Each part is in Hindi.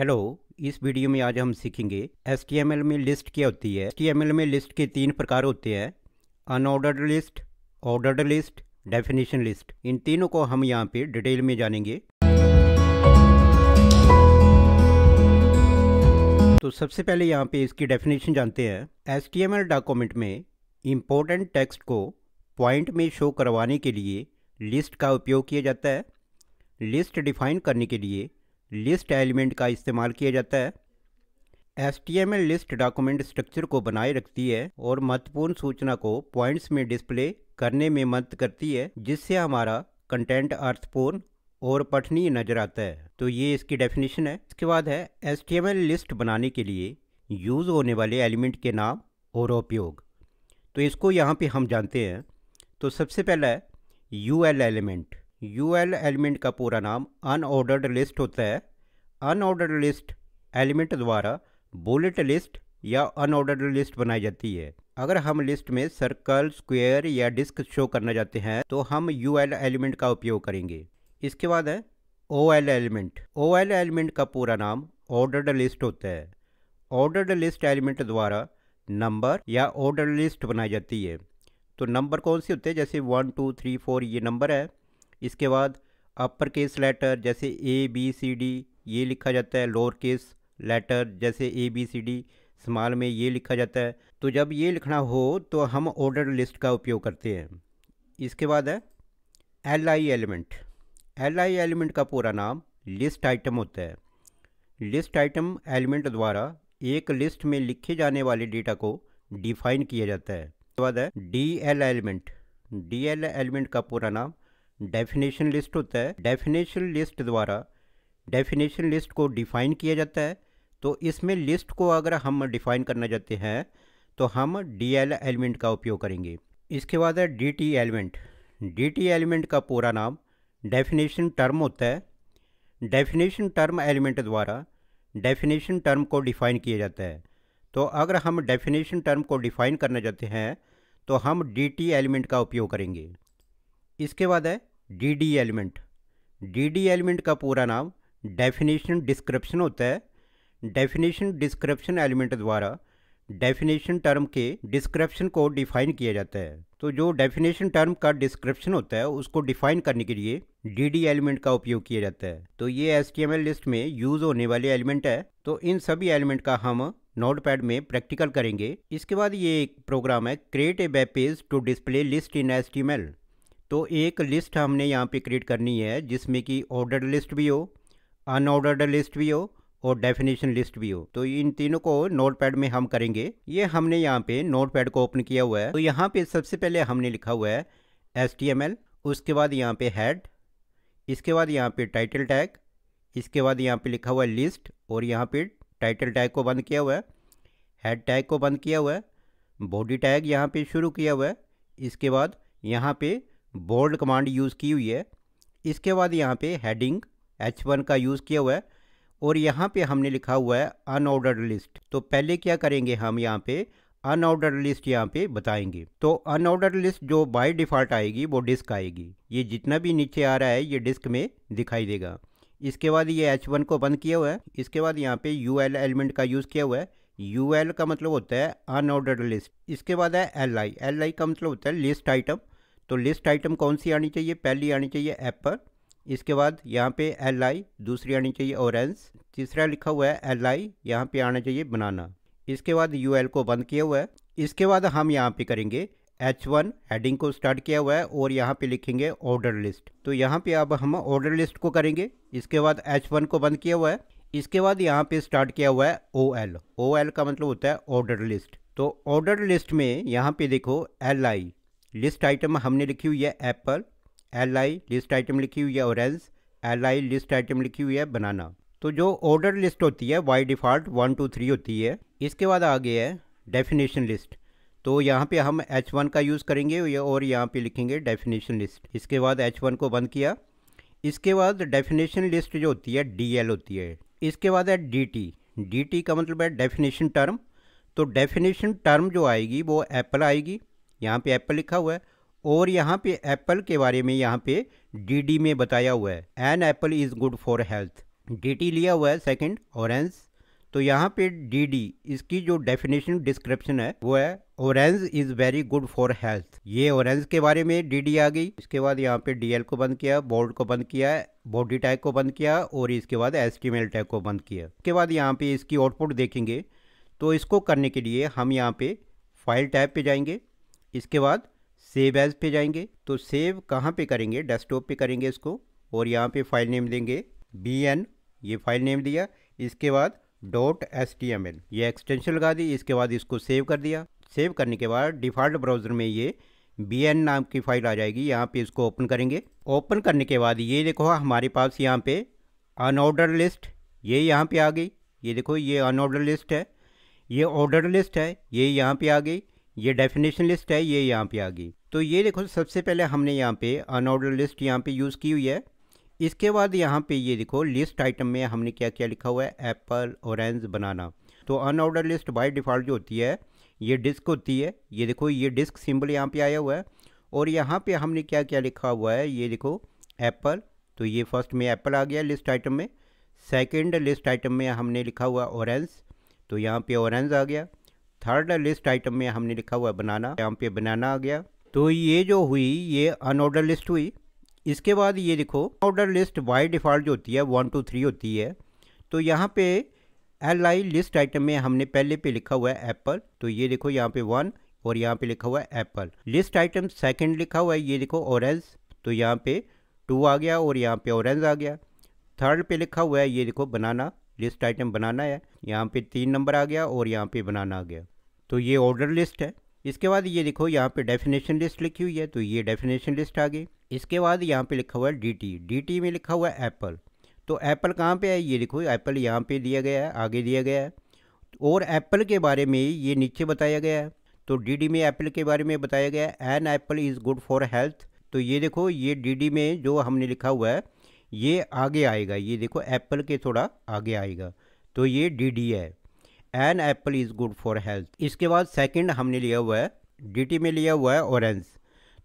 हेलो इस वीडियो में आज हम सीखेंगे एस में लिस्ट क्या होती है एस में लिस्ट के तीन प्रकार होते हैं unordered list ordered list definition list इन तीनों को हम यहाँ पे डिटेल में जानेंगे तो सबसे पहले यहाँ पे इसकी डेफिनेशन जानते हैं एस डॉक्यूमेंट में इम्पोर्टेंट टेक्स्ट को पॉइंट में शो करवाने के लिए लिस्ट का उपयोग किया जाता है लिस्ट डिफाइन करने के लिए लिस्ट एलिमेंट का इस्तेमाल किया जाता है एस लिस्ट डॉक्यूमेंट स्ट्रक्चर को बनाए रखती है और महत्वपूर्ण सूचना को पॉइंट्स में डिस्प्ले करने में मदद करती है जिससे हमारा कंटेंट अर्थपूर्ण और पठनीय नज़र आता है तो ये इसकी डेफिनेशन है इसके बाद है एस लिस्ट बनाने के लिए यूज़ होने वाले एलिमेंट के नाम और उपयोग तो इसको यहाँ पे हम जानते हैं तो सबसे पहला है U L element U L element का पूरा नाम अनऑर्डर्ड लिस्ट होता है अनऑर्डर्ड लिस्ट एलिमेंट द्वारा बुलेट लिस्ट या अनऑर्डर्ड लिस्ट बनाई जाती है अगर हम लिस्ट में सर्कल स्क्वायर या डिस्क शो करना चाहते हैं तो हम यू एल एलिमेंट का उपयोग करेंगे इसके बाद है O L element O L element का पूरा नाम ऑर्डर्ड लिस्ट होता है ऑर्डर्ड लिस्ट एलिमेंट द्वारा नंबर या ऑर्डर लिस्ट बनाई जाती है तो नंबर कौन से होते हैं जैसे वन टू थ्री फोर ये नंबर है इसके बाद अपर केस लेटर जैसे ए बी सी डी ये लिखा जाता है लोअर केस लेटर जैसे A B C D small में ये लिखा जाता है तो जब ये लिखना हो तो हम ऑर्डर लिस्ट का उपयोग करते हैं इसके बाद है L I element L I element का पूरा नाम लिस्ट आइटम होता है लिस्ट आइटम एलिमेंट द्वारा एक लिस्ट में लिखे जाने वाले डेटा को डिफाइन किया जाता है उसके बाद है D L element D L element का पूरा नाम डेफिनेशन लिस्ट होता है डेफिनेशन लिस्ट द्वारा डेफिनेशन लिस्ट को डिफाइन किया जाता है तो इसमें लिस्ट को अगर हम डिफाइन करना चाहते हैं तो हम डी एल एलिमेंट का उपयोग करेंगे इसके बाद है D T element D T element का पूरा नाम डेफिनेशन टर्म होता है डेफिनेशन टर्म एलिमेंट द्वारा डेफिनेशन टर्म को डिफाइन किया जाता है तो अगर हम डेफिनेशन टर्म को डिफाइन करना चाहते हैं तो हम डी टी एलिमेंट का उपयोग करेंगे इसके बाद है D D element D D element का पूरा नाम डेफिनेशन डिस्क्रिप्शन होता है डेफिनेशन डिस्क्रिप्शन एलिमेंट द्वारा डेफिनेशन टर्म के डिस्क्रिप्शन को डिफाइन किया जाता है तो जो डेफिनेशन टर्म का डिस्क्रिप्शन होता है उसको डिफाइन करने के लिए डी डी एलिमेंट का उपयोग किया जाता है तो ये S T M L list में यूज होने वाले एलिमेंट है तो इन सभी एलिमेंट का हम नोट पैड में प्रैक्टिकल करेंगे इसके बाद ये एक प्रोग्राम है create a web page to display list in S T M L तो एक लिस्ट हमने यहाँ पे क्रिएट करनी है जिसमें कि ऑर्डर लिस्ट भी हो अनऑर्डर्ड लिस्ट भी हो और डेफिनेशन लिस्ट भी हो तो इन तीनों को नोटपैड में हम करेंगे ये हमने यहाँ पे नोटपैड को ओपन किया हुआ है तो यहाँ पे सबसे पहले हमने लिखा हुआ है एस उसके बाद यहाँ पे हेड इसके बाद यहाँ पे टाइटल टैग इसके बाद यहाँ पे लिखा हुआ है लिस्ट और यहाँ पे टाइटल टैग को बंद किया हुआ है हेड टैग को बंद किया हुआ है बॉडी टैग यहाँ पे शुरू किया हुआ है इसके बाद यहाँ पे बोल्ड कमांड यूज़ की हुई है इसके बाद यहाँ पे हेडिंग वन का यूज़ किया हुआ है और यहाँ पे हमने लिखा हुआ है अनऑर्डर लिस्ट तो पहले क्या करेंगे हम यहाँ पे अनऑर्डर लिस्ट यहाँ पे बताएंगे तो अनऑर्डर लिस्ट जो बाय डिफ़ॉल्ट आएगी वो डिस्क आएगी ये जितना भी नीचे आ रहा है ये डिस्क में दिखाई देगा इसके बाद ये वन को बंद किया हुआ है इसके बाद यहाँ पे यू एल एलिमेंट का यूज़ किया हुआ है यू एल का मतलब होता है अनऑर्डर लिस्ट इसके बाद है एल आई एल आई का मतलब होता है लिस्ट आइटम तो लिस्ट आइटम कौन सी आनी चाहिए पहली आनी चाहिए एप्पल इसके बाद यहाँ पे एल आई दूसरी आनी चाहिए ऑरेंज तीसरा लिखा हुआ है एल आई यहाँ पे आना चाहिए बनाना इसके बाद यू एल को बंद किया हुआ है इसके बाद हम यहाँ पे करेंगे एच वन हेडिंग को स्टार्ट किया हुआ है और यहाँ पे लिखेंगे ऑर्डर लिस्ट तो यहाँ पे अब हम ऑर्डर लिस्ट को करेंगे इसके बाद एच वन को बंद किया हुआ है इसके बाद यहाँ पे स्टार्ट किया हुआ है ओ एल ओ एल का मतलब होता है ऑर्डर लिस्ट तो ऑर्डर लिस्ट में यहाँ पे देखो एल आई लिस्ट आइटम हमने लिखी हुई है apple L I list item लिखी हुई है orange L I list item लिखी हुई है बनाना तो जो ऑर्डर लिस्ट होती है by default one two three होती है इसके बाद आगे है डेफिनेशन लिस्ट तो यहाँ पे हम एच वन का यूज़ करेंगे और यहाँ पे लिखेंगे डेफिनेशन लिस्ट इसके बाद एच वन को बंद किया इसके बाद डेफिनेशन लिस्ट जो होती है डी एल होती है इसके बाद है डी टी डी टी का मतलब है डेफिनेशन टर्म तो डेफिनेशन टर्म जो आएगी वो एप्पल आएगी यहाँ पे एप्पल लिखा हुआ है और यहाँ पे एप्पल के बारे में यहाँ पे डीडी में बताया हुआ है an apple is good for health DT लिया हुआ है सेकंड ऑरेंज तो यहाँ पे डीडी इसकी जो डेफिनेशन डिस्क्रिप्शन है वो है orange is very good for health ये ऑरेंज के बारे में डीडी आ गई इसके बाद यहाँ पे डीएल को बंद किया बोर्ड को बंद किया बॉडी टैग को बंद किया और इसके बाद एस टैग को बंद किया इसके बाद यहाँ पे इसकी आउटपुट देखेंगे तो इसको करने के लिए हम यहाँ पे फाइल टैब पे जाएंगे इसके बाद सेव एज़ पे जाएंगे तो सेव कहाँ पे करेंगे डेस्कटॉप पे करेंगे इसको और यहाँ पे फाइल नेम देंगे बी एन ये फाइल नेम दिया इसके बाद dot S T M L ये एक्सटेंशन लगा दी इसके बाद इसको सेव कर दिया सेव करने के बाद डिफ़ॉल्ट ब्राउज़र में ये बी एन नाम की फ़ाइल आ जाएगी यहाँ पे इसको ओपन करेंगे ओपन करने के बाद ये देखो हमारे पास यहाँ पे अनऑर्डर लिस्ट ये यहाँ पे आ गई ये देखो ये अनऑर्डर लिस्ट है ये ऑर्डर लिस्ट है ये यहाँ पे आ गई ये डेफिनेशन लिस्ट है ये यहाँ पे आ गई तो ये देखो सबसे पहले हमने यहाँ पे अनऑर्डर लिस्ट यहाँ पे यूज़ की हुई है इसके बाद यहाँ पे ये देखो लिस्ट आइटम में हमने क्या क्या लिखा हुआ है एप्पल ऑरेंज बनाना तो अनऑर्डर लिस्ट बाई डिफ़ॉल्ट जो होती है ये डिस्क होती है ये देखो ये डिस्क सिम्बल यहाँ पर आया हुआ है और यहाँ पर हमने क्या क्या लिखा हुआ है ये देखो एप्पल तो ये फर्स्ट में एप्पल आ गया लिस्ट आइटम में सेकेंड लिस्ट आइटम में हमने लिखा हुआ ऑरेंज तो यहाँ पे ऑरेंज आ गया थर्ड लिस्ट आइटम में हमने लिखा हुआ बनाना यहाँ पे बनाना आ गया तो ये जो हुई ये अनऑर्डर लिस्ट हुई इसके बाद ये देखो ऑर्डर लिस्ट बाई डिफ़ॉल्ट जो होती है वन टू थ्री होती है तो यहाँ पे एल आई लिस्ट आइटम में हमने पहले पे लिखा हुआ है एप्पल तो ये देखो यहाँ पे वन और यहाँ पे लिखा हुआ है एप्पल लिस्ट आइटम सेकंड लिखा हुआ है ये देखो ऑरेंज तो यहाँ पे टू आ गया और यहाँ पे ऑरेंज आ गया थर्ड पे लिखा हुआ है ये देखो बनाना लिस्ट आइटम बनाना है यहाँ पे तीन नंबर आ गया और यहाँ पे बनाना आ गया तो ये ऑर्डर लिस्ट है इसके बाद ये देखो यहाँ पे डेफिनेशन लिस्ट लिखी हुई है तो ये डेफिनेशन लिस्ट आ गई इसके बाद यहाँ पे लिखा हुआ है डी टी में लिखा हुआ है एप्पल तो एप्पल कहाँ पे है ये देखो एप्पल यहाँ पे दिया गया है आगे दिया गया है और एप्पल के बारे में ये नीचे बताया गया है तो डी में एप्पल के बारे में बताया गया है an apple is good for health तो ये देखो ये डी में जो हमने लिखा हुआ है ये आगे आएगा ये देखो एप्पल के थोड़ा आगे आएगा तो ये डी डी है an apple is good for health इसके बाद सेकंड हमने लिया हुआ है डी टी में लिया हुआ है ऑरेंज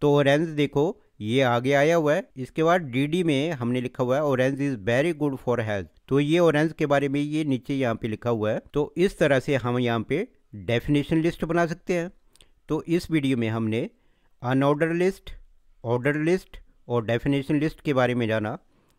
तो ऑरेंज देखो ये आगे आया हुआ है इसके बाद डी डी में हमने लिखा हुआ है orange is very good for health तो ये ऑरेंज के बारे में ये नीचे यहाँ पे लिखा हुआ है तो इस तरह से हम यहाँ पे डेफिनेशन लिस्ट बना सकते हैं तो इस वीडियो में हमने अनऑर्डर लिस्ट ऑर्डर लिस्ट और डेफिनेशन लिस्ट के बारे में जाना